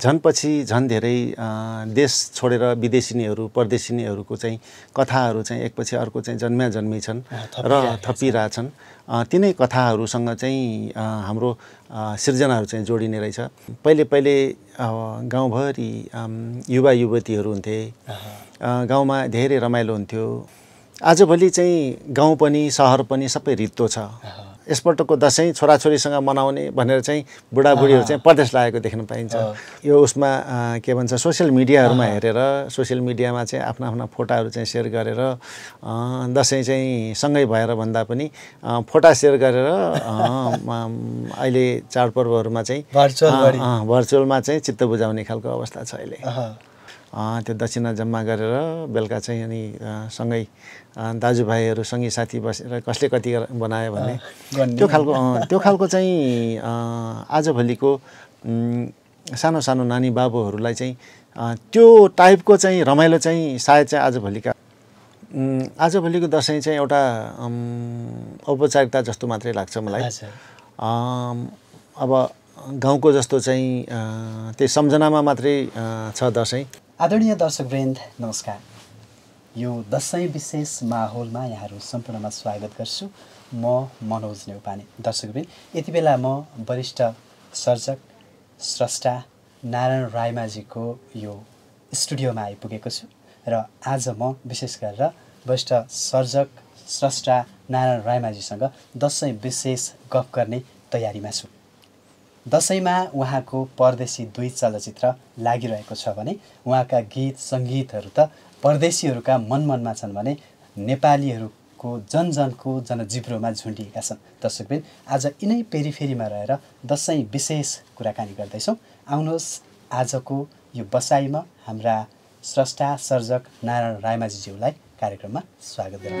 झन् पछि झन् धेरै देश छोडेर विदेशिनीहरू परदेशिनीहरूको चाहिँ कथाहरू चाहिँ एकपछि अर्को चाहिँ जन्म्या जन्मी छन् र थपिरहेछन् तिनै कथाहरूसँग चाहिँ हाम्रो सिर्जनाहरू चाहिँ जोडिने रहेछ पहिले पहिले गाउँभरि युवा युवतीहरू हुन्थे गाउँमा धेरै रमाइलो हुन्थ्यो आजभोलि चाहिँ गाउँ पनि सहर पनि सबै रित्तो छ यसपल्टको दसैँ छोराछोरीसँग मनाउने भनेर चाहिँ बुढाबुढीहरू चाहिँ प्रदेश लागेको देख्न पाइन्छ यो उसमा के भन्छ सोसियल मिडियाहरूमा हेरेर सोसियल मिडियामा चाहिँ आफ्ना आफ्ना फोटाहरू चाहिँ सेयर गरेर दसैँ चाहिँ सँगै भएर भन्दा पनि फोटा सेयर गरेर अहिले चाडपर्वहरूमा चाहिँ भर्चुअलमा चाहिँ चित्त बुझाउने खालको अवस्था छ अहिले त्यो दक्षिणा जम्मा गरेर बेलुका चाहिँ अनि सँगै दाजुभाइहरू सँगै साथी बसेर कसले कति बनायो भने त्यो खालको त्यो खालको चाहिँ आजभोलिको सानो सानो नानी बाबुहरूलाई चाहिँ त्यो टाइपको चाहिँ रमाइलो चाहिँ सायद चाहिँ आजभोलिका आजभोलिको दसैँ चाहिँ एउटा औपचारिकता जस्तो मात्रै लाग्छ मलाई अब गाउँको जस्तो चाहिँ त्यही सम्झनामा मात्रै छ दसैँ आदरणीय दर्शकवृन्द नमस्कार यो दसैँ विशेष माहौलमा यहाँहरू सम्पूर्णमा स्वागत गर्छु म मनोज नेउपाने दर्शकवृन्द यति बेला म वरिष्ठ सर्जक स्रष्टा नारायण रायमाजीको यो स्टुडियोमा आइपुगेको छु र आज म विशेष गरेर वरिष्ठ सर्जक स्रष्टा नारायण रायमाजीसँग दसैँ विशेष गफ गर्ने तयारीमा छु दसैँमा उहाँको परदेशी दुई चलचित्र लागिरहेको छ भने उहाँका गीत सङ्गीतहरू त परदेशीहरूका मनमनमा छन् भने नेपालीहरूको जनजनको जनजिब्रोमा झुन्डिएका छन् दर्शकबिन आज यिनै पेरिफेरीमा रहेर दसैँ विशेष कुराकानी गर्दैछौँ आउनुहोस् आजको यो बसाइमा हाम्रा स्रष्टा सर्जक नारायण रायमाझीज्यूलाई कार्यक्रममा स्वागत गरौँ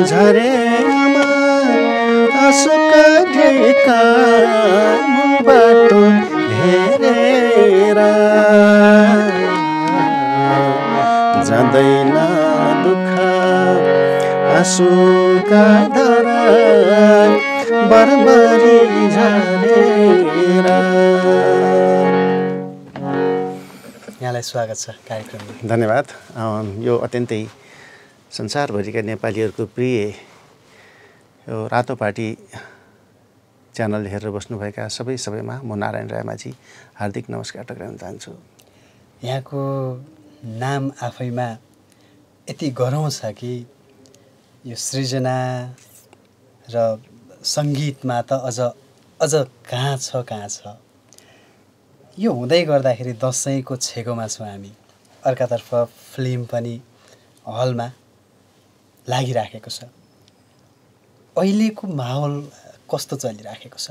झरेमा आँसुका बाटो हेरेर जाँदैन दुःख आँसुका धरा बरबरी झरेर यहाँलाई स्वागत छ कार्यक्रममा धन्यवाद यो अत्यन्तै संसारभरिका नेपालीहरूको प्रिय यो रातो पार्टी च्यानल हेरेर बस्नुभएका सबै सबैमा म नारायण रायमाझी हार्दिक नमस्कार टक्राउन चाहन्छु यहाँको नाम आफैमा यति गरौँ छ कि यो सृजना र सङ्गीतमा त अझ अझ कहाँ छ कहाँ छ यो हुँदै गर्दाखेरि दसैँको छेकोमा छौँ हामी अर्कातर्फ फिल्म पनि हलमा लागिराखेको छ अहिलेको माहौल कस्तो चलिराखेको छ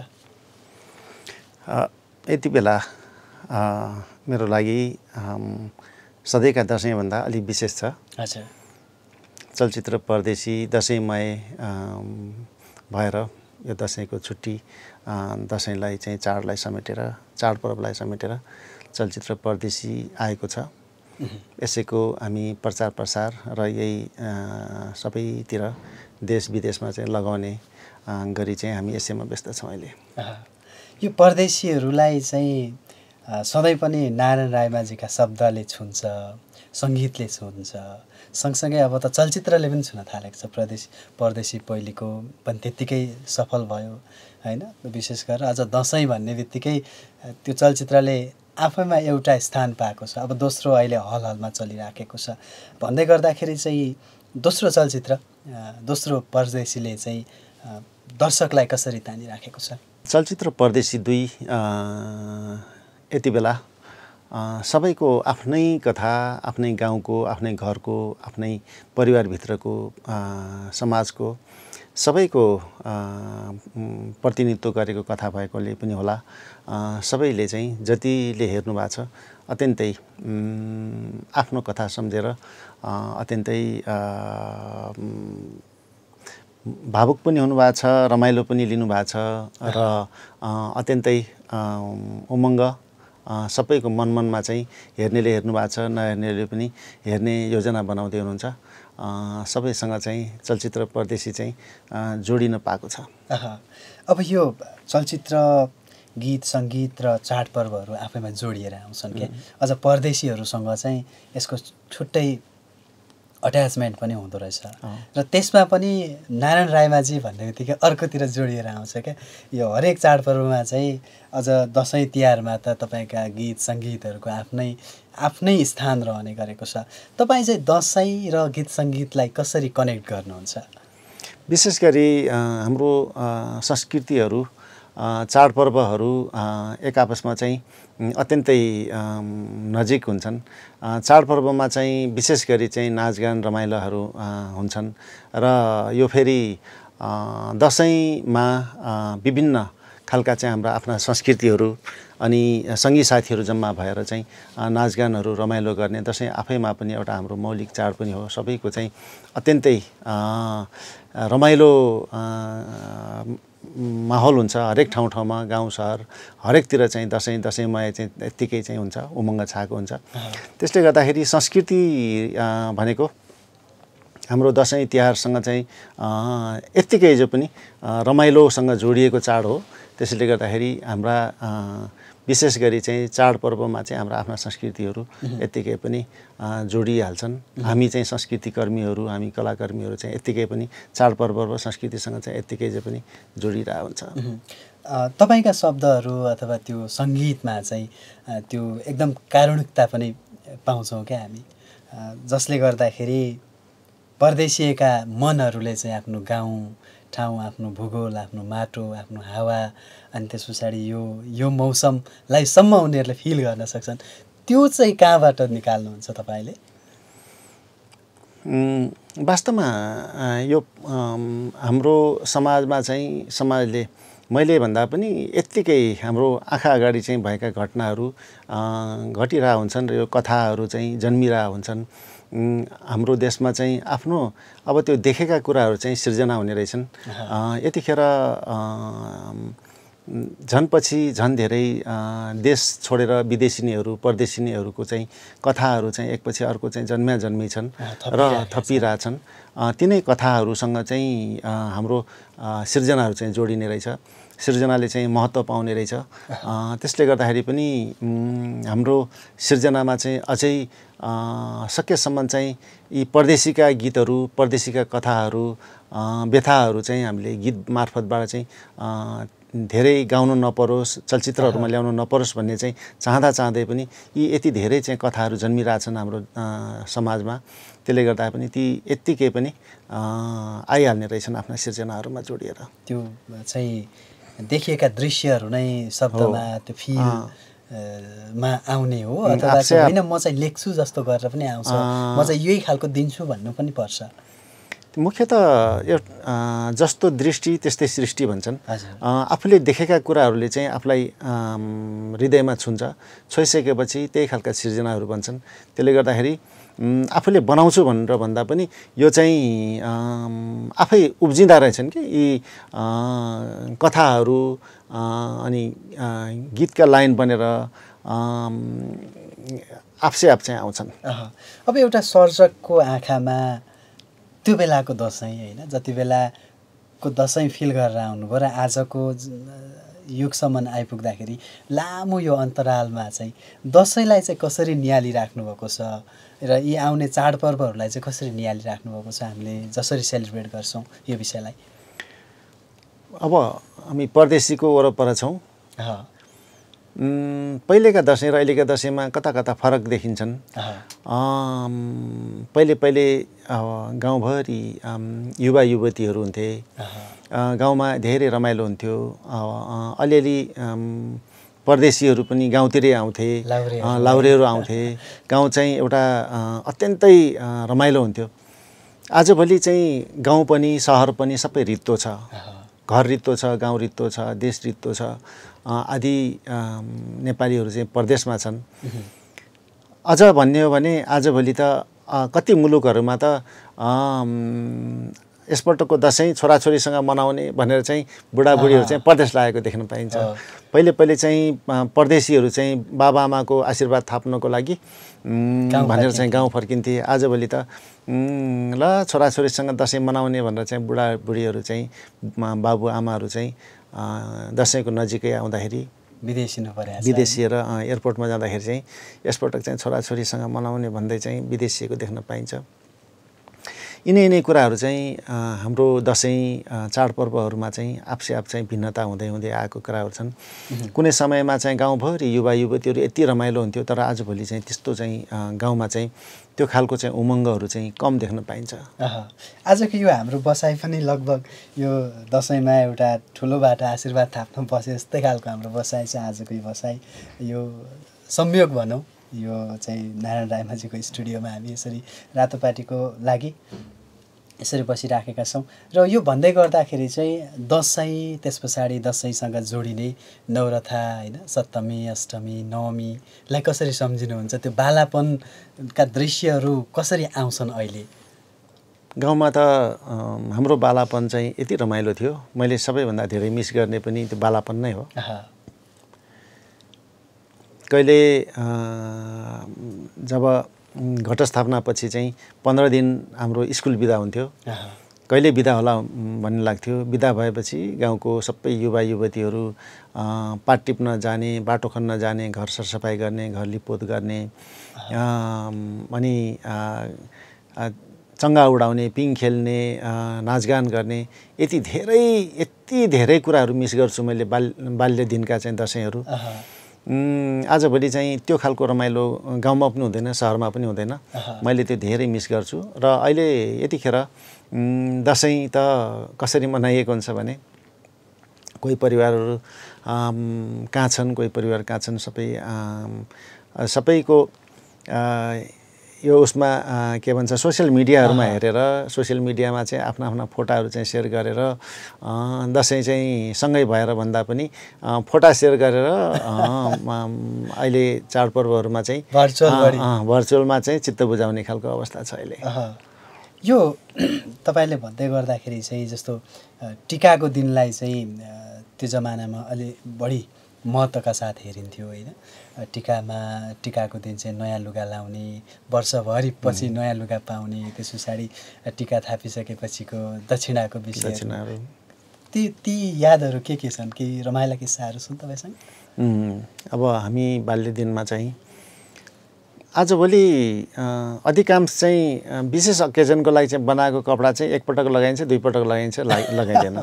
यति बेला मेरो लागि सधैँका दसैँभन्दा अलिक विशेष छ हजुर चलचित्र परदेशी दसैँमय भएर यो दसैँको छुट्टी दसैँलाई चाहिँ चाडलाई समेटेर चाडपर्वलाई समेटेर चलचित्र परदेशी आएको छ यसैको हामी प्रचार प्रसार र यही सबैतिर देश विदेशमा चाहिँ लगाउने गरी चाहिँ हामी यसैमा व्यस्त छौँ अहिले यो परदेशीहरूलाई चाहिँ सधैँ पनि नारायण रायमाझीका शब्दले छुन्छ सङ्गीतले छुन्छ सँगसँगै अब त चलचित्रले पनि छुन थालेको छ प्रदेश परदेशी पहिलेको पनि त्यत्तिकै सफल भयो होइन विशेष गरेर अझ दसैँ भन्ने बित्तिकै त्यो चलचित्रले आफैमा एउटा स्थान पाएको छ अब दोस्रो अहिले हल हलमा चलिराखेको छ भन्दै गर्दाखेरि चाहिँ दोस्रो चलचित्र दोस्रो परदेशीले चाहिँ दर्शकलाई कसरी तानिराखेको छ चलचित्र परदेशी दुई यति बेला सबैको आफ्नै कथा आफ्नै गाउँको आफ्नै घरको आफ्नै परिवारभित्रको समाजको सबैको प्रतिनिधित्व गरेको कथा भएकोले पनि होला सबैले चाहिँ जतिले हेर्नु भएको छ अत्यन्तै आफ्नो कथा सम्झेर अत्यन्तै भावुक पनि हुनुभएको छ रमाइलो पनि लिनुभएको छ र अत्यन्तै उमङ्ग सबैको मनमनमा चाहिँ हेर्नेले हेर्नु भएको छ नहेर्नेले पनि हेर्ने योजना बनाउँदै हुनुहुन्छ सबैसँग चाहिँ चलचित्र परदेशी चाहिँ जोडिन पाएको छ अब यो चलचित्र गीत सङ्गीत र चाडपर्वहरू आफैमा जोडिएर आउँछन् क्या अझ परदेशीहरूसँग चाहिँ यसको छुट्टै अट्याचमेन्ट पनि हुँदो रहेछ र त्यसमा पनि नारायण रायमाझी भन्ने बित्तिकै अर्कोतिर जोडिएर आउँछ क्या यो हरेक चाडपर्वमा चाहिँ अझ दसैँ तिहारमा त तपाईँका गीत सङ्गीतहरूको आफ्नै आफ्नै स्थान रहने गरेको छ तपाईँ चाहिँ दसैँ र गीत सङ्गीतलाई कसरी कनेक्ट गर्नुहुन्छ विशेष गरी हाम्रो संस्कृतिहरू चाडपर्वहरू एक आपसमा चाहिँ अत्यन्तै नजिक हुन्छन् चाडपर्वमा चाहिँ विशेष गरी चाहिँ नाचगान रमाइलोहरू हुन्छन् र यो फेरि दसैँमा विभिन्न खालका चाहिँ हाम्रा आफ्ना संस्कृतिहरू अनि सँगै साथीहरू जम्मा भएर चाहिँ नाचगानहरू रमाइलो गर्ने दसैँ आफैमा पनि एउटा हाम्रो मौलिक चाड पनि हो सबैको चाहिँ अत्यन्तै रमाइलो माहौल हुन्छ हरेक ठाउँ ठाउँमा गाउँ सहर हरेकतिर चाहिँ दसैँ दसैँमय चाहिँ यत्तिकै चाहिँ हुन्छ उमङ्ग छाएको हुन्छ त्यसले गर्दाखेरि संस्कृति भनेको हाम्रो दसैँ तिहारसँग चाहिँ यत्तिकै जो पनि रमाइलोसँग जोडिएको चाड हो त्यसैले गर्दाखेरि हाम्रा विशेष गरी चाहिँ चाडपर्वमा चाहिँ हाम्रो आफ्ना संस्कृतिहरू यत्तिकै पनि जोडिहाल्छन् हामी चाहिँ संस्कृति कर्मीहरू हामी कलाकर्मीहरू चाहिँ यत्तिकै पनि चाडपर्व र संस्कृतिसँग चाहिँ यत्तिकै पनि जोडिरहेको हुन्छ तपाईँका शब्दहरू अथवा त्यो सङ्गीतमा चाहिँ त्यो एकदम कारुणिकता पनि पाउँछौँ क्या हामी जसले गर्दाखेरि परदेशिएका मनहरूले चाहिँ आफ्नो गाउँ ठाउँ आफ्नो भूगोल आफ्नो माटो आफ्नो हावा अनि त्यस पछाडि यो यो मौसमलाई सम्म उनीहरूले फिल गर्न सक्छन् त्यो चाहिँ कहाँबाट निकाल्नुहुन्छ तपाईँले वास्तवमा यो हाम्रो समाजमा चाहिँ समाजले मैले भन्दा पनि यत्तिकै हाम्रो आँखा अगाडि चाहिँ भएका घटनाहरू घटिरह हुन्छन् र यो कथाहरू चाहिँ जन्मिरह हुन्छन् हाम्रो देशमा चाहिँ आफ्नो अब त्यो देखेका कुराहरू चाहिँ सिर्जना हुने रहेछन् यतिखेर झन् पछि झन् धेरै देश छोडेर विदेशिनीहरू परदेशिनीहरूको चाहिँ कथाहरू चाहिँ एकपछि अर्को चाहिँ जन्म्या जन्मी छन् र थपिरहेछन् तिनै कथाहरूसँग चाहिँ हाम्रो सिर्जनाहरू चाहिँ जोडिने रहेछ सिर्जनाले चाहिँ महत्त्व पाउने रहेछ त्यसले गर्दाखेरि पनि हाम्रो सिर्जनामा चाहिँ अझै सकेसम्म चाहिँ यी परदेशीका गीतहरू परदेशीका कथाहरू व्यथाहरू चाहिँ हामीले गीत मार्फतबाट चाहिँ धेरै गाउनु नपरोस् चलचित्रहरूमा ल्याउनु नपरोस् भन्ने चाहिँ चाहँदा चाहँदै पनि यी यति धेरै चाहिँ कथाहरू जन्मिरहेछन् हाम्रो समाजमा त्यसले गर्दा पनि ती यत्तिकै पनि आइहाल्ने रहेछन् आफ्ना सिर्जनाहरूमा जोडिएर त्यो चाहिँ देखिएका दृश्यहरू नै शब्दमा त्यो फिल मा आउने हो अथवा होइन म चाहिँ लेख्छु जस्तो गरेर पनि आउँछ म चाहिँ यही खालको दिन्छु भन्नु पनि पर्छ मुख्यत यो जस्तो दृष्टि त्यस्तै सृष्टि भन्छन् आफूले देखेका कुराहरूले चाहिँ आफूलाई हृदयमा छुन्छ छोइसकेपछि त्यही खालका सिर्जनाहरू भन्छन् त्यसले गर्दाखेरि आफूले बनाउँछु भनेर भन्दा पनि यो चाहिँ आफै उब्जिँदा रहेछन् कि यी कथाहरू अनि गीतका लाइन बनेर आफसे आफ चाहिँ आउँछन् अब एउटा सर्जकको आँखामा त्यो बेलाको दसैँ होइन जति बेलाको दसैँ फिल गरेर आउनुभयो र आजको युगसम्म आइपुग्दाखेरि लामो यो अन्तरालमा चाहिँ दसैँलाई चाहिँ कसरी भएको छ र यी आउने चाडपर्वहरूलाई चाहिँ कसरी भएको छ हामीले जसरी सेलिब्रेट गर्छौँ यो विषयलाई अब हामी परदेशीको वरपर छौँ पहिलेका दसैँ र अहिलेका दसैँमा कता कता फरक देखिन्छन् पहिले पहिले गाउँभरि युवा युवतीहरू हुन्थे गाउँमा धेरै रमाइलो हुन्थ्यो अलिअलि परदेशीहरू पनि गाउँतिरै आउँथे लाउरेहरू आउँथे गाउँ चाहिँ एउटा अत्यन्तै रमाइलो हुन्थ्यो आजभोलि चाहिँ गाउँ पनि सहर पनि सबै रित्तो छ घर रित्तो छ गाउँ रित्तो छ देश रित्तो छ आदि नेपालीहरू चाहिँ परदेशमा छन् अझ भन्ने हो भने आजभोलि त कति मुलुकहरूमा त यसपल्टको दसैँ छोराछोरीसँग मनाउने भनेर चाहिँ बुढाबुढीहरू चाहिँ परदेश लागेको देख्न पाइन्छ पहिले पहिले चाहिँ परदेशीहरू चाहिँ बाबाआमाको आशीर्वाद थाप्नको लागि भनेर चाहिँ गाउँ फर्किन्थे आजभोलि त ल छोराछोरीसँग दसैँ मनाउने भनेर चाहिँ बुढाबुढीहरू चाहिँ बाबुआमाहरू चाहिँ दसैँको नजिकै आउँदाखेरि विदेशी नपरे विदेशी र एयरपोर्टमा जाँदाखेरि चाहिँ यसपटक चाहिँ छोराछोरीसँग मनाउने भन्दै चाहिँ विदेशीको देख्न पाइन्छ यिनै यिनै कुराहरू चाहिँ हाम्रो दसैँ चाडपर्वहरूमा चाहिँ आपसे आप चाहिँ भिन्नता हुँदै हुँदै आएको कुराहरू छन् कुनै समयमा चाहिँ गाउँभरि युवा युवतीहरू यति रमाइलो हुन्थ्यो तर आजभोलि चाहिँ त्यस्तो चाहिँ गाउँमा चाहिँ त्यो खालको चाहिँ उमङ्गहरू चाहिँ कम देख्न पाइन्छ आजको यो हाम्रो बसाइ पनि लगभग यो दसैँमा एउटा ठुलोबाट आशीर्वाद थाप्न बसे जस्तै खालको हाम्रो बसाइ चाहिँ आजको यो बसाइ यो संयोग भनौँ यो चाहिँ नारायण रायमाझीको स्टुडियोमा हामी यसरी रातोपाटीको लागि यसरी बसिराखेका छौँ र यो भन्दै गर्दाखेरि चाहिँ दसैँ त्यस पछाडि दसैँसँग जोडिने नवरथा होइन सप्तमी अष्टमी नवमीलाई कसरी सम्झिनुहुन्छ त्यो बालापनका दृश्यहरू कसरी आउँछन् अहिले गाउँमा त हाम्रो बालापन चाहिँ यति रमाइलो थियो मैले सबैभन्दा धेरै मिस गर्ने पनि त्यो बालापन नै हो कहिले जब घटस्थापनापछि चाहिँ पन्ध्र दिन हाम्रो स्कुल बिदा हुन्थ्यो कहिले बिदा होला भन्ने लाग्थ्यो बिदा भएपछि गाउँको सबै युवा युवतीहरू पाट टिप्न जाने बाटो खन्न जाने घर सरसफाइ गर्ने घर लिपोत गर्ने अनि चङ्गा उडाउने पिङ खेल्ने नाचगान गर्ने यति धेरै यति धेरै कुराहरू मिस गर्छु मैले बाल दिनका चाहिँ दसैँहरू आजभोलि चाहिँ त्यो खालको रमाइलो गाउँमा पनि हुँदैन सहरमा पनि हुँदैन मैले त्यो धेरै मिस गर्छु र अहिले यतिखेर दसैँ त कसरी मनाइएको हुन्छ भने कोही परिवारहरू कहाँ छन् कोही परिवार कहाँ छन् सबै सबैको यो उसमा के भन्छ सोसियल मिडियाहरूमा हेरेर सोसियल मिडियामा चाहिँ आफ्ना आफ्ना फोटाहरू चाहिँ सेयर गरेर दसैँ चाहिँ सँगै भएर भन्दा पनि फोटा सेयर गरेर अहिले चाडपर्वहरूमा चाहिँ भर्चुअलमा चाहिँ चित्त बुझाउने खालको अवस्था छ अहिले यो तपाईँले भन्दै गर्दाखेरि चाहिँ जस्तो टिकाको दिनलाई चाहिँ त्यो जमानामा अलि बढी महत्त्वका साथ हेरिन्थ्यो होइन टिकामा टिकाको दिन चाहिँ नयाँ लुगा लाउने वर्षभरि पछि नयाँ लुगा पाउने त्यस पछाडि टिका थापिसकेपछिको दक्षिणाको विषय ती ती यादहरू के के छन् कि रमाइला किस्साहरू छन् तपाईँसँग अब हामी बाल्य दिनमा चाहिँ आजभोलि अधिकांश चाहिँ विशेष अकेजनको लागि चाहिँ बनाएको कपडा चाहिँ एकपटक लगाइन्छ दुईपटक लगाइन्छ लगाइँदैन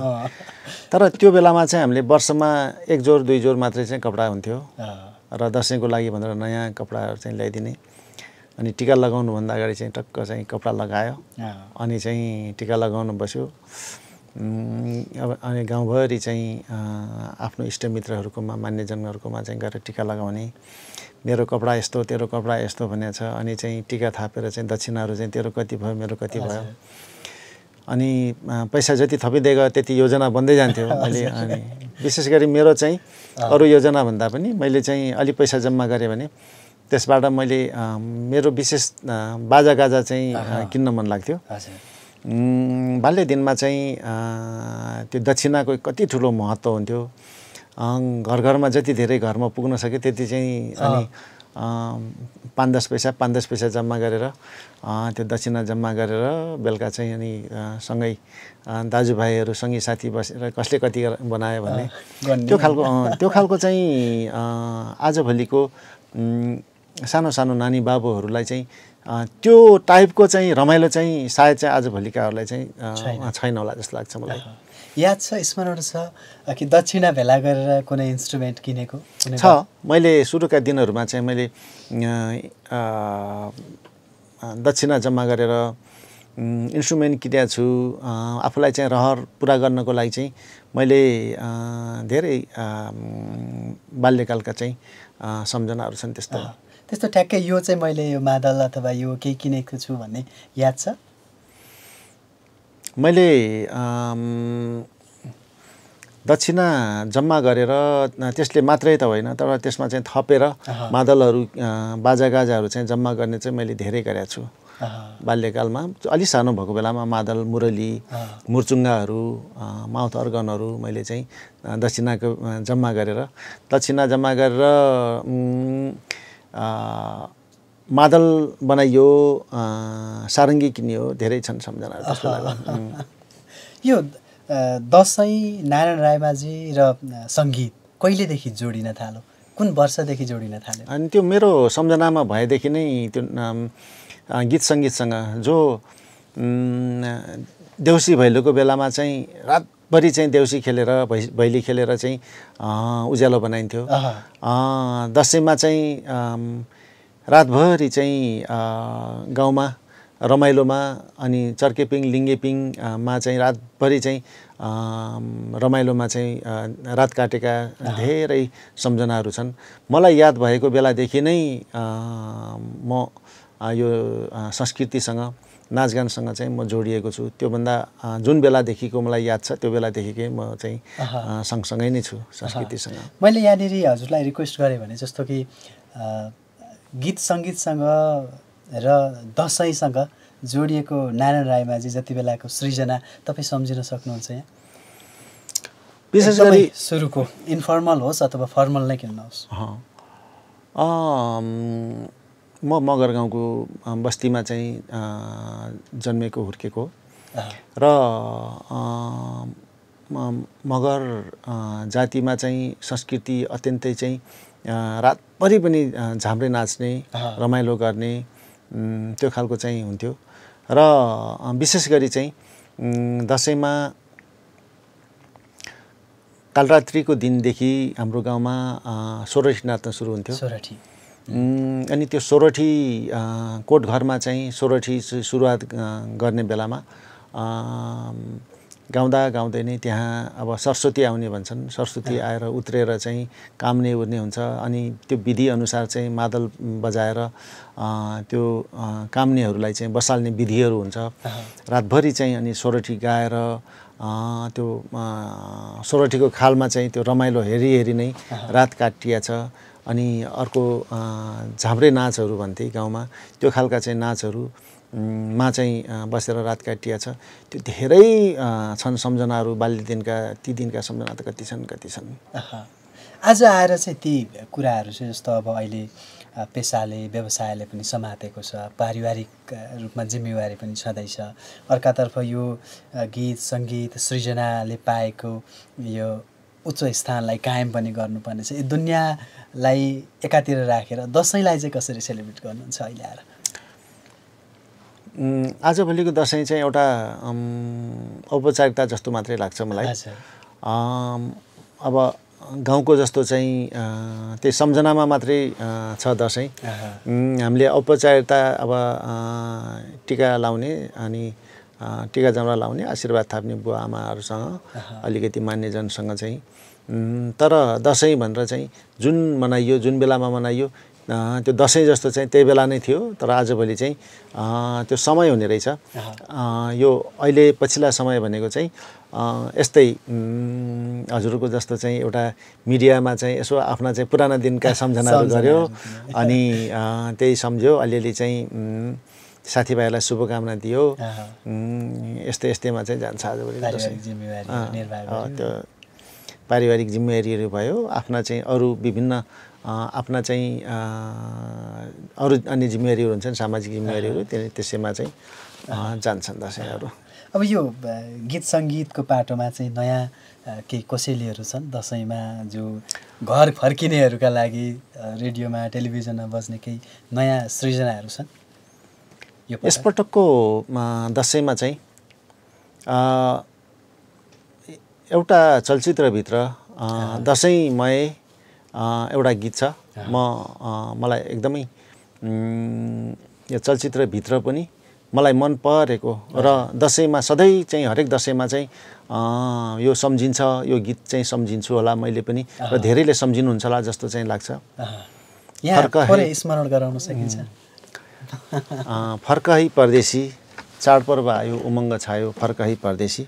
तर त्यो बेलामा चाहिँ हामीले वर्षमा एक जोर दुई जोर मात्रै चाहिँ कपडा हुन्थ्यो र दसैँको लागि भनेर नयाँ कपडाहरू चाहिँ ल्याइदिने अनि टिका लगाउनुभन्दा अगाडि चाहिँ टक्क चाहिँ कपडा लगायो अनि चाहिँ टिका लगाउनु बस्यो अब अनि गाउँभरि चाहिँ आफ्नो इष्टमित्रहरूकोमा मान्यजनहरूकोमा चाहिँ गएर टिका लगाउने मेरो कपडा यस्तो तेरो कपडा यस्तो भनेको छ अनि चाहिँ टिका थापेर चाहिँ दक्षिणाहरू चाहिँ तेरो कति भयो मेरो कति भयो अनि पैसा जति थपिँदै गयो त्यति योजना बन्दै जान्थ्यो अहिले अनि विशेष गरी मेरो चाहिँ अरू योजनाभन्दा पनि मैले चाहिँ अलिक पैसा जम्मा गरेँ भने त्यसबाट मैले मेरो विशेष बाजागाजा चाहिँ किन्न मन लाग्थ्यो बाल्य दिनमा चाहिँ त्यो दक्षिणाको कति ठुलो महत्त्व हुन्थ्यो घर घरमा जति धेरै घरमा पुग्न सक्यो त्यति चाहिँ अनि पाँच दस पैसा पाँच दस पैसा जम्मा गरेर त्यो दक्षिणा जम्मा गरेर बेलुका चाहिँ अनि सँगै दाजुभाइहरू सँगै साथी बसेर कसले कति बनायो भने त्यो खालको त्यो खालको चाहिँ आजभोलिको सानो सानो नानी बाबुहरूलाई चाहिँ त्यो टाइपको चाहिँ रमाइलो चाहिँ सायद चाहिँ आजभोलिकाहरूलाई चाहिँ छैन होला जस्तो लाग्छ मलाई याद छ स्मरण छ कि दक्षिणा भेला गरेर कुनै इन्स्ट्रुमेन्ट किनेको छ मैले सुरुका दिनहरूमा चाहिँ मैले दक्षिणा जम्मा गरेर इन्स्ट्रुमेन्ट किनेको छु आफूलाई चाहिँ रहर पुरा गर्नको लागि चाहिँ मैले धेरै बाल्यकालका चाहिँ सम्झनाहरू छन् त्यस्तो त्यस्तो ठ्याक्कै यो चाहिँ मैले यो मादल अथवा यो केही किनेको छु भन्ने याद छ मैले दक्षिणा जम्मा गरेर त्यसले मात्रै त होइन तर त्यसमा चाहिँ थपेर मादलहरू बाजागाजाहरू चाहिँ जम्मा गर्ने चाहिँ मैले धेरै गरेको छु बाल्यकालमा अलिक सानो भएको बेलामा मादल मुरली मुर्चुङ्गाहरू माउथ अर्गनहरू मैले चाहिँ दक्षिणाको जम्मा गरेर दक्षिणा जम्मा गरेर मादल बनाइयो सारङ्गी किनियो धेरै छन् सम्झना यो दसैँ नारायण रायमाझी र सङ्गीत कहिलेदेखि जोडिन थालो कुन वर्षदेखि जोडिन थाल्यो अनि त्यो मेरो सम्झनामा भएदेखि नै त्यो गीत सङ्गीतसँग जो देउसी भैलोको बेलामा चाहिँ रातभरि चाहिँ देउसी खेलेर भै भैली खेलेर चाहिँ उज्यालो बनाइन्थ्यो दसैँमा चाहिँ रातभरि चाहिँ गाउँमा रमाइलोमा अनि चर्केपिङ लिङ्गेपिङमा चाहिँ रातभरि चाहिँ रमाइलोमा चाहिँ रात काटेका धेरै सम्झनाहरू छन् मलाई याद भएको बेलादेखि नै म यो संस्कृतिसँग नाचगानसँग चाहिँ म जोडिएको छु त्योभन्दा जुन बेलादेखिको मलाई याद छ त्यो बेलादेखिकै म चाहिँ सँगसँगै नै छु संस्कृतिसँग मैले यहाँनिर हजुरलाई रिक्वेस्ट गरेँ भने जस्तो कि गीत सङ्गीतसँग र दसैँसँग जोडिएको नारायण राईमाझी जति बेलाको सृजना तपाईँ सम्झिन सक्नुहुन्छ यहाँ विशेष गरी सुरुको इन्फर्मल होस् अथवा फर्मल नै खेल्नुहोस् म मगर गाउँको बस्तीमा चाहिँ जन्मेको हुर्केको र मगर जातिमा चाहिँ संस्कृति अत्यन्तै चाहिँ रातभरि पनि झाम्रे नाच्ने रमाइलो गर्ने त्यो खालको चाहिँ हुन्थ्यो र विशेष गरी चाहिँ दसैँमा कालरात्रिको दिनदेखि हाम्रो गाउँमा सोरठी नाच्न सुरु हुन्थ्यो सोरठी अनि त्यो सोरठी घरमा चाहिँ सोरठी सुरुवात गर्ने बेलामा गाउँदा गाउँदै नै त्यहाँ अब सरस्वती आउने भन्छन् सरस्वती आएर उत्रेर चाहिँ काम्ने उर्ने हुन्छ अनि त्यो विधिअनुसार चाहिँ मादल बजाएर त्यो काम्नेहरूलाई चाहिँ बसाल्ने विधिहरू हुन्छ रातभरि चाहिँ अनि सोरठी गाएर त्यो सोरठीको खालमा चाहिँ त्यो रमाइलो हेरी हेरी नै रात काटिया छ अनि अर्को झाम्रे नाचहरू भन्थे गाउँमा त्यो खालका चाहिँ नाचहरू मा चाहिँ बसेर रात काटिया छ त्यो धेरै छन् सम्झनाहरू बाल्यदिनका ती दिनका सम्झना त कति छन् कति छन् आज आएर चाहिँ ती कुराहरू चाहिँ जस्तो अब अहिले पेसाले व्यवसायले पनि समातेको छ पारिवारिक रूपमा जिम्मेवारी पनि छँदैछ अर्कातर्फ यो गीत सङ्गीत सृजनाले पाएको यो उच्च स्थानलाई कायम पनि गर्नुपर्नेछ यो दुनियाँलाई एकातिर राखेर दसैँलाई चाहिँ कसरी सेलिब्रेट गर्नुहुन्छ अहिले आएर आजभोलिको दसैँ चाहिँ एउटा औपचारिकता जस्तो मात्रै लाग्छ मलाई अब गाउँको जस्तो चाहिँ त्यो सम्झनामा मात्रै छ दसैँ हामीले औपचारिकता अब टिका लाउने अनि टिका जमरा लाउने आशीर्वाद थाप्ने बुवा आमाहरूसँग अलिकति मान्यजनसँग चाहिँ तर दसैँ भनेर चाहिँ जुन मनाइयो जुन बेलामा मनाइयो त्यो दसैँ जस्तो चाहिँ त्यही बेला नै थियो तर आजभोलि चाहिँ त्यो समय हुने रहेछ यो अहिले पछिल्ला समय भनेको चाहिँ यस्तै हजुरको जस्तो चाहिँ एउटा मिडियामा चाहिँ यसो आफ्ना चाहिँ पुराना दिनका सम्झनाहरू गऱ्यो अनि त्यही सम्झ्यो अलिअलि चाहिँ साथीभाइहरूलाई शुभकामना दियो यस्तै यस्तैमा चाहिँ जान्छ आजभोलि त्यो पारिवारिक जिम्मेवारीहरू भयो आफ्ना चाहिँ अरू विभिन्न आफ्ना चाहिँ अरू अन्य जिम्मेवारीहरू हुन्छन् सामाजिक जिम्मेवारीहरू त्यसैमा चाहिँ जान्छन् दसैँहरू अब यो गीत सङ्गीतको पाटोमा चाहिँ नयाँ केही कोसेलीहरू छन् दसैँमा जो घर फर्किनेहरूका लागि रेडियोमा टेलिभिजनमा बज्ने केही नयाँ सृजनाहरू छन् यो यसपटकको दसैँमा चाहिँ एउटा चलचित्रभित्र दसैँमय एउटा गीत छ म मलाई एकदमै यो चलचित्रभित्र पनि मलाई मन परेको र दसैँमा सधैँ चाहिँ हरेक दसैँमा चाहिँ यो सम्झिन्छ यो गीत चाहिँ सम्झिन्छु होला मैले पनि र धेरैले सम्झिनुहुन्छ होला जस्तो चाहिँ लाग्छ स्मरण गराउन सकिन्छ फर्कही परदेशी चाडपर्व आयो उमङ्ग छायो फर्कही परदेशी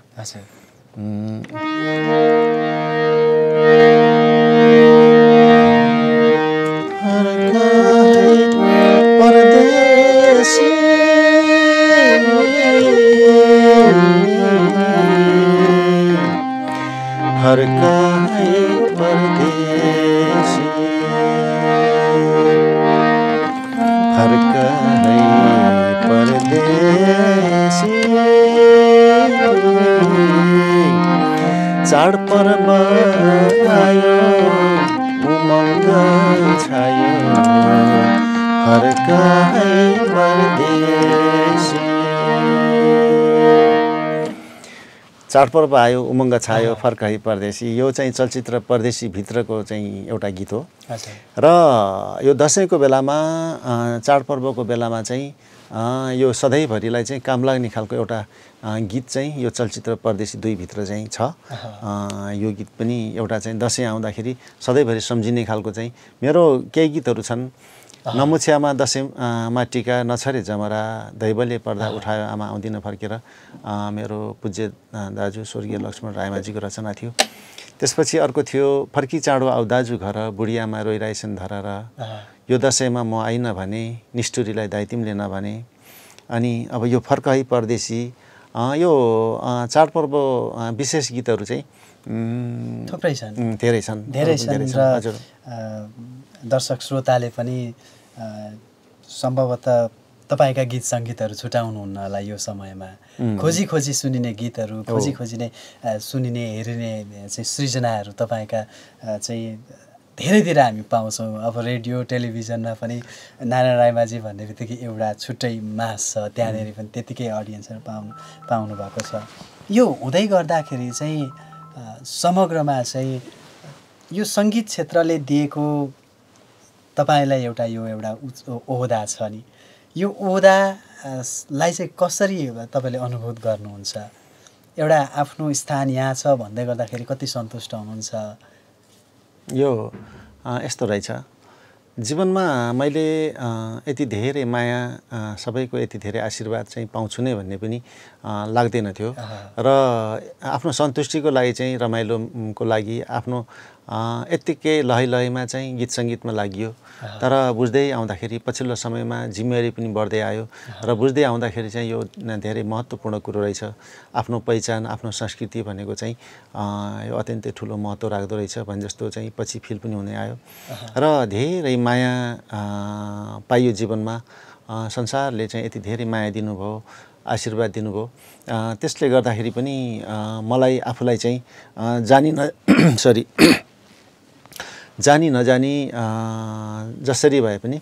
चाडपर्व आयो उमङ्ग छायो फर्कही परदेशी यो चाहिँ चलचित्र परदेशीभित्रको चाहिँ एउटा गीत हो र यो दसैँको बेलामा चाडपर्वको बेलामा चाहिँ यो सधैँभरिलाई चाहिँ काम लाग्ने खालको एउटा गीत चाहिँ यो चलचित्र परदेशी दुईभित्र चाहिँ छ यो गीत पनि एउटा चाहिँ दसैँ आउँदाखेरि सधैँभरि सम्झिने खालको चाहिँ मेरो केही गीतहरू छन् नमुछ्यामा दसैँमा टिका नछरे जमरा दैवले पर्दा उठायो आमा आउँदिन फर्केर मेरो पूज्य दाजु स्वर्गीय लक्ष्मण रायमाजीको रचना थियो त्यसपछि अर्को थियो फर्की चाँडो आऊ दाजु घर बुढियामा रोइरहेछन् र यो दसैँमा म आइनँ भने निष्ठुरीलाई दाइतिमले नभने अनि अब यो फर्क परदेशी यो चाडपर्व विशेष गीतहरू चाहिँ थुप्रै छन् धेरै छन् धेरै छन् र दर्शक श्रोताले पनि सम्भवतः तपाईँका गीत सङ्गीतहरू छुट्याउनुहुन्न होला यो समयमा खोजी खोजी सुनिने गीतहरू खोजी खोजी नै सुनिने हेरिने चाहिँ सृजनाहरू तपाईँका चाहिँ धेरैतिर हामी पाउँछौँ अब रेडियो टेलिभिजनमा पनि नारायण रायमाझी भन्ने बित्तिकै एउटा छुट्टै मास छ त्यहाँनिर पनि त्यतिकै अडियन्सहरू पाउनु पाउनु भएको छ यो हुँदै गर्दाखेरि चाहिँ समग्रमा चाहिँ यो सङ्गीत क्षेत्रले दिएको तपाईँलाई एउटा यो एउटा उच ओहदा छ नि यो ओहदालाई चाहिँ कसरी तपाईँले अनुभूत गर्नुहुन्छ एउटा आफ्नो स्थान यहाँ छ भन्दै गर्दाखेरि कति सन्तुष्ट हुनुहुन्छ यो यस्तो रहेछ जीवनमा मैले यति धेरै माया सबैको यति धेरै आशीर्वाद चाहिँ पाउँछु नै भन्ने पनि लाग्दैन थियो र आफ्नो सन्तुष्टिको लागि चाहिँ रमाइलोको लागि आफ्नो यत्तिकै लहै लहैमा चाहिँ गीत सङ्गीतमा लागियो तर बुझ्दै आउँदाखेरि पछिल्लो समयमा जिम्मेवारी पनि बढ्दै आयो र बुझ्दै आउँदाखेरि चाहिँ यो धेरै महत्त्वपूर्ण कुरो रहेछ आफ्नो पहिचान आफ्नो संस्कृति भनेको चाहिँ यो अत्यन्तै ठुलो महत्त्व राख्दो रहेछ भने जस्तो चाहिँ पछि फिल पनि हुने आयो र धेरै माया पाइयो जीवनमा संसारले चाहिँ यति धेरै माया दिनुभयो आशीर्वाद दिनुभयो त्यसले गर्दाखेरि पनि मलाई आफूलाई चाहिँ जानिन सरी जानी नजानी जसरी भए पनि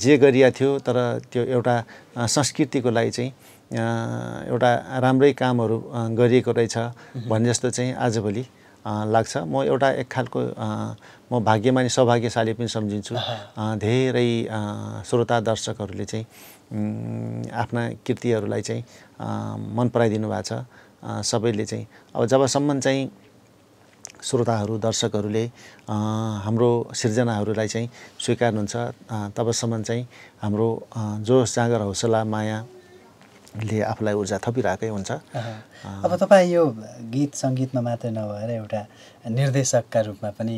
जे गरिया थियो तर त्यो एउटा संस्कृतिको लागि चाहिँ एउटा राम्रै कामहरू गरिएको रहेछ भन्ने जस्तो चाहिँ आजभोलि लाग्छ म एउटा एक खालको म भाग्यमानी सौभाग्यशाली पनि सम्झिन्छु धेरै श्रोता दर्शकहरूले चाहिँ आफ्ना कृतिहरूलाई चाहिँ मन पराइदिनु भएको छ सबैले चाहिँ अब जबसम्म चाहिँ श्रोताहरू दर्शकहरूले हाम्रो सिर्जनाहरूलाई चाहिँ स्वीकार्नुहुन्छ तबसम्म चाहिँ हाम्रो जोस जाँगर हौसला मायाले आफूलाई ऊर्जा थपिरहेकै हुन्छ अब तपाईँ यो गीत सङ्गीतमा मात्रै नभएर एउटा निर्देशकका रूपमा पनि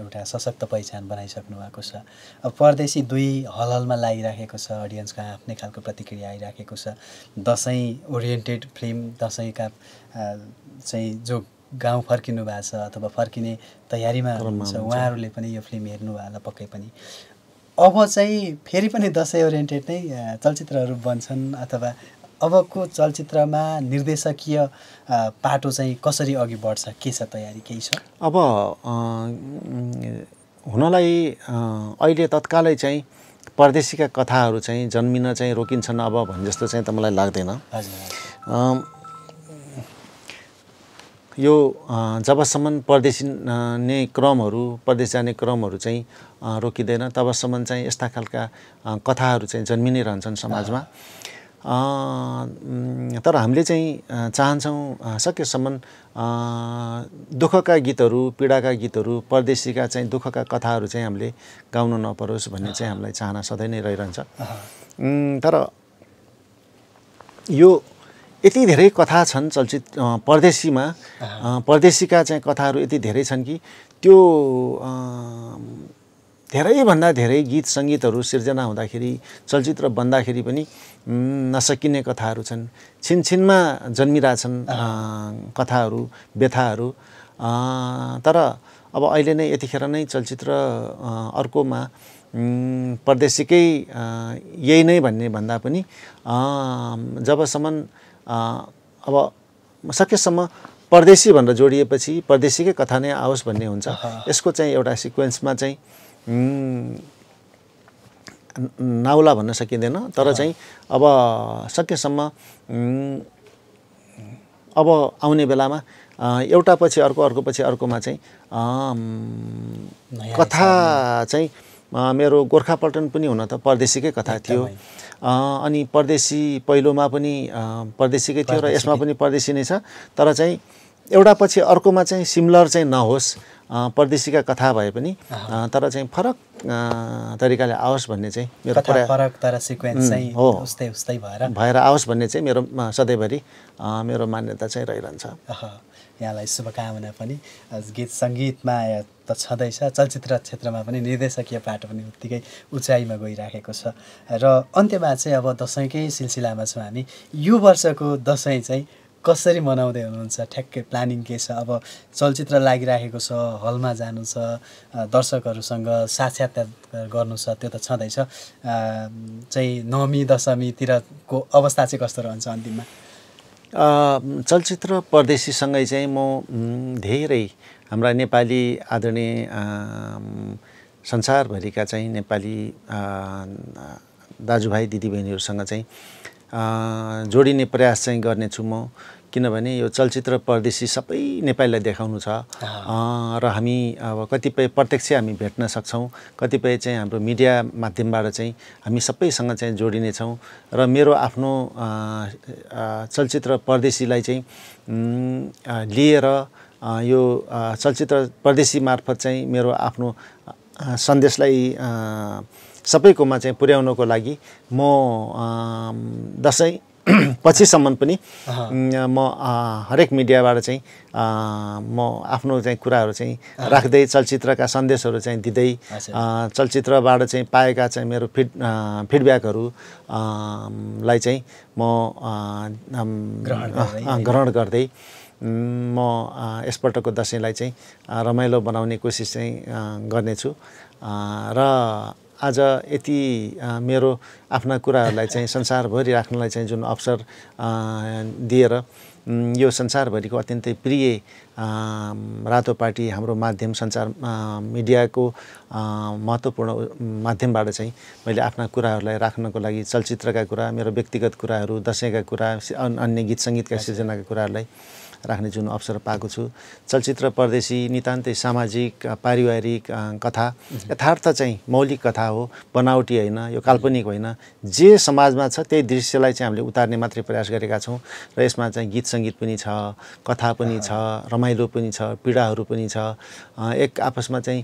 एउटा सशक्त पहिचान बनाइसक्नु भएको छ अब परदेशी दुई हलहलमा लागिराखेको छ अडियन्सको आफ्नै खालको प्रतिक्रिया आइराखेको छ दसैँ ओरिएन्टेड फिल्म दसैँका चाहिँ जो गाउँ फर्किनु भएको छ अथवा फर्किने तयारीमा हुनुहुन्छ उहाँहरूले पनि यो फिल्म हेर्नुभयो होला पक्कै पनि अब चाहिँ फेरि पनि दसैँ ओरिएन्टेड नै चलचित्रहरू बन्छन् अथवा अबको चलचित्रमा निर्देशकीय पाटो चाहिँ कसरी अघि बढ्छ के छ तयारी केही छ अब हुनलाई अहिले तत्कालै चाहिँ परदेशीका कथाहरू चाहिँ जन्मिन चाहिँ रोकिन्छन् अब भने जस्तो चाहिँ त मलाई लाग्दैन हजुर यो जबसम्म परदेशी नै क्रमहरू परदेश जाने क्रमहरू चाहिँ रोकिँदैन तबसम्म चाहिँ यस्ता खालका कथाहरू चाहिँ जन्मिनै रहन्छन् समाजमा तर हामीले चाहिँ चाहन्छौँ सकेसम्म दुःखका गीतहरू पीडाका गीतहरू परदेशीका चाहिँ दुःखका कथाहरू चाहिँ हामीले गाउन नपरोस् भन्ने चाहिँ हामीलाई चाहना सधैँ नै रहिरहन्छ तर यो यति धेरै कथा छन् चलचित्र परदेशीमा परदेशीका चाहिँ कथाहरू यति धेरै छन् कि त्यो धेरैभन्दा धेरै गीत सङ्गीतहरू सिर्जना हुँदाखेरि चलचित्र बन्दाखेरि पनि नसकिने कथाहरू छन् छिनछिनमा जन्मिरहेछन् कथाहरू व्यथाहरू तर अब अहिले नै यतिखेर नै चलचित्र अर्कोमा परदेशीकै यही नै भन्ने भन्दा पनि जबसम्म अब सकेसम्म परदेशी भनेर जोडिएपछि परदेशीकै कथा नै आओस् भन्ने हुन्छ यसको चाहिँ एउटा सिक्वेन्समा चाहिँ नाउला भन्न सकिँदैन तर चाहिँ अब सकेसम्म अब आउने बेलामा एउटा पछि अर्को अर्को पछि अर्कोमा चाहिँ कथा चाहिँ मेरो गोर्खापल्टन पनि हुन त परदेशीकै कथा थियो अनि परदेशी पहिलोमा पनि परदेशीकै थियो र यसमा पनि परदेशी नै छ तर चाहिँ एउटा पछि अर्कोमा चाहिँ सिमिलर चाहिँ नहोस् परदेशीका कथा भए पनि तर चाहिँ फरक तरिकाले आओस् भन्ने चाहिँ मेरो फरक तर सिक्वेन्स चाहिँ उस्तै उस्तै भएर भएर आओस् भन्ने चाहिँ मेरो सधैँभरि मेरो मान्यता चाहिँ रहिरहन्छ यहाँलाई शुभकामना पनि गीत सङ्गीतमा त छँदैछ चलचित्र क्षेत्रमा पनि निर्देशकीय पाठ पनि उत्तिकै उचाइमा गइराखेको छ र अन्त्यमा चाहिँ अब दसैँकै सिलसिलामा छौँ हामी यो वर्षको दसैँ चाहिँ कसरी मनाउँदै हुनुहुन्छ ठ्याक्कै प्लानिङ के छ अब चलचित्र लागिराखेको छ हलमा जानु छ दर्शकहरूसँग साक्षात्कार गर्नु छ त्यो त छँदैछ चाहिँ नवमी दशमीतिरको अवस्था चाहिँ कस्तो रहन्छ अन्तिममा चलचित्र परदेशीसँगै चाहिँ म धेरै हाम्रा नेपाली आदरणीय संसारभरिका चाहिँ नेपाली दाजुभाइ दिदीबहिनीहरूसँग चाहिँ जोडिने प्रयास चाहिँ गर्नेछु म किनभने यो चलचित्र परदेशी सबै नेपालीलाई देखाउनु छ र हामी अब कतिपय प्रत्यक्ष हामी भेट्न सक्छौँ कतिपय चाहिँ हाम्रो मिडिया माध्यमबाट चाहिँ हामी सबैसँग चाहिँ जोडिनेछौँ र मेरो आफ्नो चलचित्र परदेशीलाई चाहिँ लिएर यो चलचित्र परदेशी मार्फत चाहिँ मेरो आफ्नो सन्देशलाई सबैकोमा चाहिँ पुर्याउनको लागि म दसैँ पछिसम्म पनि म हरेक मिडियाबाट चाहिँ म आफ्नो चाहिँ कुराहरू चाहिँ राख्दै चलचित्रका सन्देशहरू चाहिँ दिँदै चलचित्रबाट चाहिँ पाएका चाहिँ मेरो फिड फिडब्याकहरू लाई चाहिँ म ग्रहण गर्दै म यसपल्टको दसैँलाई चाहिँ रमाइलो बनाउने कोसिस चाहिँ गर्नेछु र आज यति मेरो आफ्ना कुराहरूलाई चाहिँ संसारभरि राख्नलाई चाहिँ जुन अवसर दिएर यो संसारभरिको अत्यन्तै प्रिय रातो पार्टी हाम्रो माध्यम सञ्चार मिडियाको महत्त्वपूर्ण माध्यमबाट चाहिँ मैले आफ्ना कुराहरूलाई राख्नको लागि चलचित्रका कुरा मेरो व्यक्तिगत कुराहरू दसैँका कुरा अन्य गीत सङ्गीतका सिर्जनाका कुराहरूलाई राख्ने जुन अवसर पाएको छु चलचित्र परदेशी नितान्तै सामाजिक पारिवारिक कथा यथार्थ चाहिँ मौलिक कथा हो बनावटी होइन यो काल्पनिक होइन जे समाजमा छ त्यही दृश्यलाई चाहिँ हामीले उतार्ने मात्रै प्रयास गरेका छौँ र यसमा चाहिँ गीत सङ्गीत पनि छ कथा पनि छ रमाइलो पनि छ पीडाहरू पनि छ एक आपसमा चाहिँ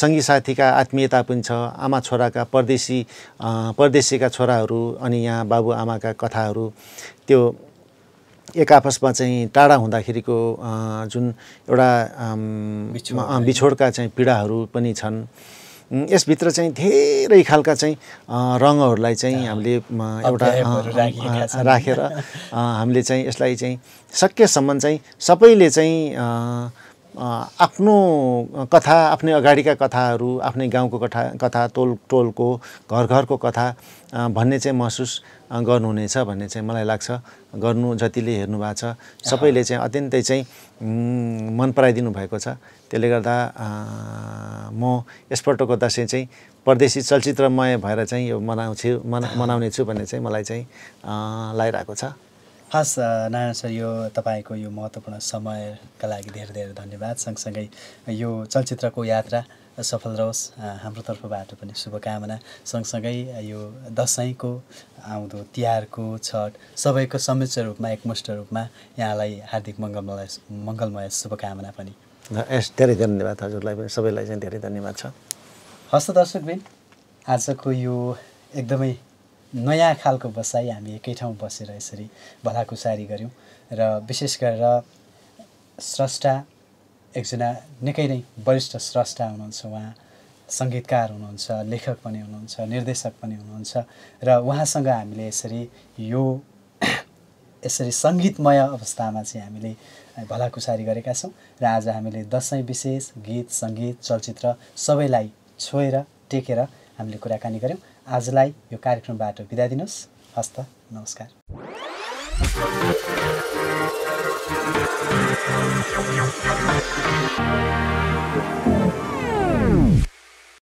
सङ्गी साथीका आत्मीयता पनि छ आमा छोराका परदेशी परदेशीका छोराहरू अनि यहाँ बाबुआमाका कथाहरू त्यो एक आपसमा चाहिँ टाढा हुँदाखेरिको जुन एउटा बिछोडका चाहिँ पीडाहरू पनि छन् यसभित्र चाहिँ धेरै खालका चाहिँ रङहरूलाई चाहिँ हामीले एउटा राखेर हामीले चाहिँ यसलाई चाहिँ सकेसम्म चाहिँ सबैले चाहिँ आफ्नो कथा आफ्नै अगाडिका कथाहरू आफ्नै गाउँको कथा कथा टोल टोलको घर घरको कथा भन्ने चाहिँ महसुस गर्नुहुनेछ भन्ने चाहिँ मलाई लाग्छ गर्नु जतिले हेर्नु भएको छ सबैले चाहिँ अत्यन्तै चाहिँ मन पराइदिनु भएको छ त्यसले गर्दा म यसपल्टको दसैँ चाहिँ परदेशी चलचित्रमय भएर चाहिँ यो मनाउँछु मना मनाउनेछु भन्ने चाहिँ मलाई चाहिँ लागिरहेको छ हस् नारायण सर यो तपाईँको यो महत्त्वपूर्ण समयका लागि धेरै धेरै धन्यवाद सँगसँगै यो चलचित्रको यात्रा सफल रहोस् हाम्रो तर्फबाट पनि शुभकामना सँगसँगै यो दसैँको आउँदो तिहारको छठ सबैको संयुक्त रूपमा एकमुष्ट रूपमा यहाँलाई हार्दिक मङ्गलमय मङ्गलमय शुभकामना पनि यस धेरै धन्यवाद हजुरलाई पनि सबैलाई चाहिँ धेरै धन्यवाद छ हस्त दर्शकबिन आजको यो एकदमै नयाँ खालको बसाइ हामी एकै ठाउँ बसेर यसरी भलाकुसारी गऱ्यौँ र विशेष गरेर स्रष्टा एकजना निकै नै वरिष्ठ स्रष्टा हुनुहुन्छ उहाँ सङ्गीतकार हुनुहुन्छ लेखक पनि हुनुहुन्छ निर्देशक पनि हुनुहुन्छ र उहाँसँग हामीले यसरी यो यसरी सङ्गीतमय अवस्थामा चाहिँ हामीले भलाकुसारी गरेका छौँ र आज हामीले दसैँ विशेष गीत सङ्गीत चलचित्र सबैलाई छोएर टेकेर हामीले कुराकानी गऱ्यौँ आजलाई यो कार्यक्रमबाट बिदा दिनुहोस् हस्त नमस्कार